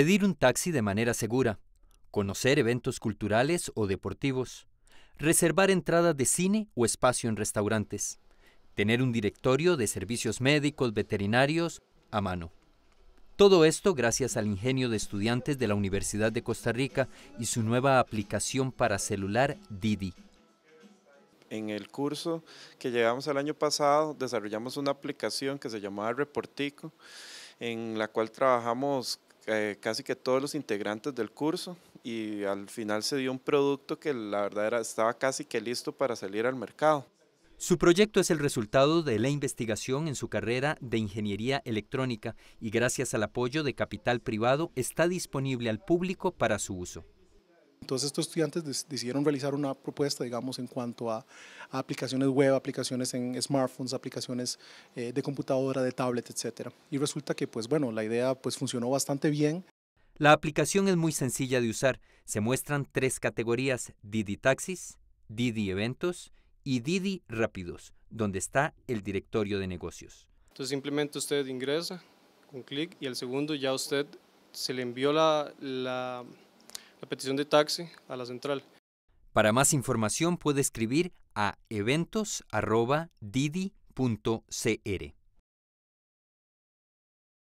Pedir un taxi de manera segura. Conocer eventos culturales o deportivos. Reservar entradas de cine o espacio en restaurantes. Tener un directorio de servicios médicos, veterinarios, a mano. Todo esto gracias al ingenio de estudiantes de la Universidad de Costa Rica y su nueva aplicación para celular Didi. En el curso que llegamos el año pasado desarrollamos una aplicación que se llamaba Reportico, en la cual trabajamos eh, casi que todos los integrantes del curso y al final se dio un producto que la verdad era, estaba casi que listo para salir al mercado. Su proyecto es el resultado de la investigación en su carrera de ingeniería electrónica y gracias al apoyo de capital privado está disponible al público para su uso. Entonces estos estudiantes decidieron realizar una propuesta, digamos, en cuanto a, aplicaciones web, aplicaciones en smartphones, aplicaciones eh, de computadora, de tablet, etc. Y resulta que, pues bueno, la idea pues funcionó bastante bien. La aplicación es muy sencilla de usar. Se muestran tres categorías, Didi Taxis, Didi Eventos y Didi Rápidos, donde está el directorio de negocios. Entonces simplemente usted ingresa, un clic, y al segundo ya usted se le envió la la petición de taxi a la central. Para más información puede escribir a eventos.didi.cr.